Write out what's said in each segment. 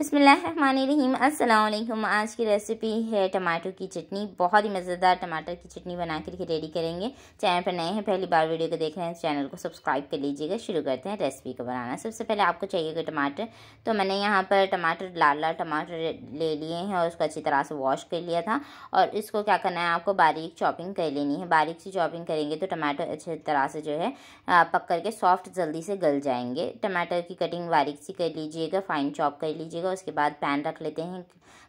बसमीम अल्लाम आज की रेसिपी है टमाटर की चटनी बहुत ही मज़ेदार टमाटर की चटनी बना करके रेडी करेंगे चैनल पर नए हैं पहली बार वीडियो को देख रहे हैं चैनल को सब्सक्राइब कर लीजिएगा शुरू करते हैं रेसिपी को बनाना सबसे पहले आपको चाहिएगा टमाटर तो मैंने यहाँ पर टमाटर लाल लाल टमाटर ले लिए हैं और उसको अच्छी तरह से वॉश कर लिया था और इसको क्या करना है आपको बारीक चॉपिंग कर लेनी है बारीक सी चॉपिंग करेंगे तो टमाटर अच्छी तरह से जो है पक करके सॉफ्ट जल्दी से गल जाएंगे टमाटर की कटिंग बारीक सी कर लीजिएगा फ़ाइन चॉप कर लीजिएगा होगा उसके बाद पैन रख लेते हैं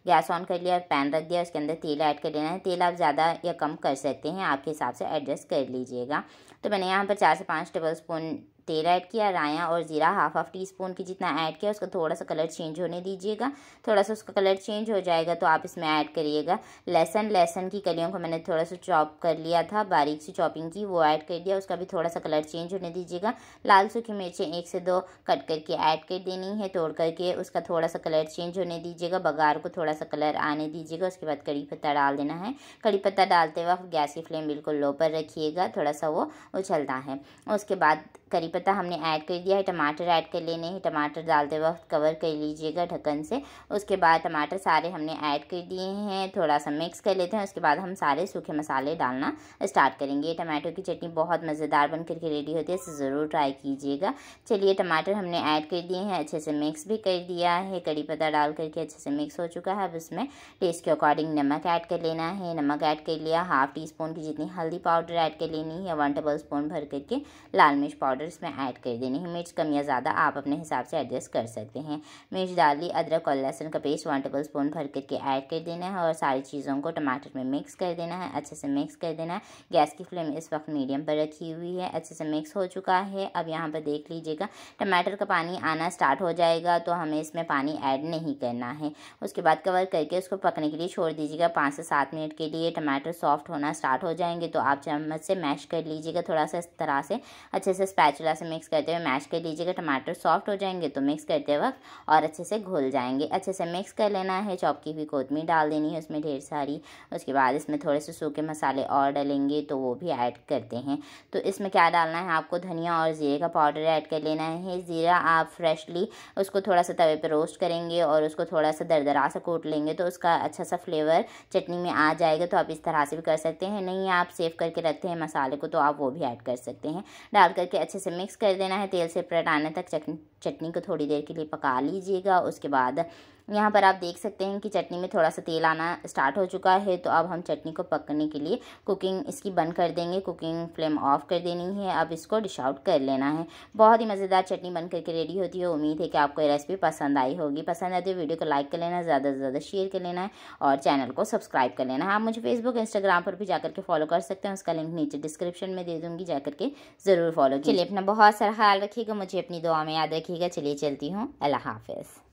गैस ऑन कर लिया पैन रख दिया उसके अंदर तेल ऐड कर लेना है तेल आप ज़्यादा या कम कर सकते हैं आपके हिसाब से एडजस्ट कर लीजिएगा तो मैंने यहाँ पर चार से पाँच टेबल स्पून तेल ऐड किया राया और ज़ीरा हाफ हाफ टी स्पून की जितना ऐड किया उसका थोड़ा सा कलर चेंज होने दीजिएगा थोड़ा सा उसका कलर चेंज हो जाएगा तो आप इसमें ऐड करिएगा लहसन लहसन की कलियों को मैंने थोड़ा सा चॉप कर लिया था बारीक सी चॉपिंग की वो ऐड कर दिया उसका भी थोड़ा सा कलर चेंज होने दीजिएगा लाल सूखी मिर्चें एक से दो कट करके ऐड कर देनी है तोड़ करके उसका थोड़ा सा कलर चेंज होने दीजिएगा बघार को थोड़ा सा कलर आने दीजिएगा उसके बाद कड़ी पत्ता डाल देना है कड़ी पत्ता डालते वक्त गैस की फ्लेम बिल्कुल लो पर रखिएगा थोड़ा सा वो उछलता है उसके बाद करी पत्ता हमने ऐड कर दिया है टमाटर ऐड कर लेने हैं टमाटर डालते वक्त कवर कर लीजिएगा ढक्कन से उसके बाद टमाटर सारे हमने ऐड कर दिए हैं थोड़ा सा मिक्स कर लेते हैं उसके बाद हम सारे सूखे मसाले डालना स्टार्ट करेंगे टमाटो की चटनी बहुत मज़ेदार बन करके रेडी होती है इसे ज़रूर ट्राई कीजिएगा चलिए टमाटर हमने ऐड कर दिए हैं अच्छे से मिक्स भी कर दिया है करी पत्ता डाल करके अच्छे से मिक्स हो चुका है अब इसमें टेस्ट के अकॉर्डिंग नमक ऐड कर लेना है नमक ऐड कर लिया हाफ़ टी स्पून की जितनी हल्दी पाउडर ऐड कर लेनी है वन टेबल स्पून भर करके लाल मिर्च पाउडर पाउडर इसमें ऐड कर देनी है मिर्च कम या ज़्यादा आप अपने हिसाब से एडजस्ट कर सकते हैं मिर्च डाली अदरक और लहसुन का पेस्ट वन टेबल स्पून भर करके ऐड कर देना है और सारी चीज़ों को टमाटर में मिक्स कर देना है अच्छे से मिक्स कर देना है गैस की फ्लेम इस वक्त मीडियम पर रखी हुई है अच्छे से मिक्स हो चुका है अब यहाँ पर देख लीजिएगा टमाटर का पानी आना स्टार्ट हो जाएगा तो हमें इसमें पानी ऐड नहीं करना है उसके बाद कवर करके उसको पकने के लिए छोड़ दीजिएगा पाँच से सात मिनट के लिए टमाटर सॉफ्ट होना स्टार्ट हो जाएंगे तो आप चम्मच से मैश कर लीजिएगा थोड़ा सा इस तरह से अच्छे से स्पैच स्पैचुला से मिक्स करते हुए मैश कर लीजिएगा टमाटर सॉफ्ट हो जाएंगे तो मिक्स करते वक्त और अच्छे से घुल जाएंगे अच्छे से मिक्स कर लेना है चॉप की हुई कोतमी डाल देनी है उसमें ढेर सारी उसके बाद इसमें थोड़े से सूखे मसाले और डालेंगे तो वो भी ऐड करते हैं तो इसमें क्या डालना है आपको धनिया और ज़ीरे का पाउडर ऐड कर लेना है ज़ीरा आप फ्रेशली उसको थोड़ा सा तवे पर रोस्ट करेंगे और उसको थोड़ा सा दरदरा सा कोट लेंगे तो उसका अच्छा सा फ्लेवर चटनी में आ जाएगा तो आप इस तरह से भी कर सकते हैं नहीं आप सेव करके रखते हैं मसाले को तो आप वो भी ऐड कर सकते हैं डाल करके अच्छे से मिक्स कर देना है तेल से पलट तक चटनी को थोड़ी देर के लिए पका लीजिएगा उसके बाद यहाँ पर आप देख सकते हैं कि चटनी में थोड़ा सा तेल आना स्टार्ट हो चुका है तो अब हम चटनी को पकने के लिए कुकिंग इसकी बंद कर देंगे कुकिंग फ्लेम ऑफ कर देनी है अब इसको डिश आउट कर लेना है बहुत ही मज़ेदार चटनी बन करके रेडी होती है उम्मीद है कि आपको ये रेसिपी पसंद आई होगी पसंद आती है वीडियो को लाइक कर लेना ज़्यादा से ज़्यादा शेयर कर लेना है और चैनल को सब्सक्राइब कर लेना है आप मुझे फेसबुक इंस्टाग्राम पर भी जाकर के फॉलो कर सकते हैं उसका लिंक नीचे डिस्क्रिप्शन में दे दूँगी जाकर के ज़रूर फॉलो चलिए अपना बहुत सारा ख्याल रखिएगा मुझे अपनी दुआ में याद रखिएगा चलिए चलती हूँ अल्लाह हाफिज़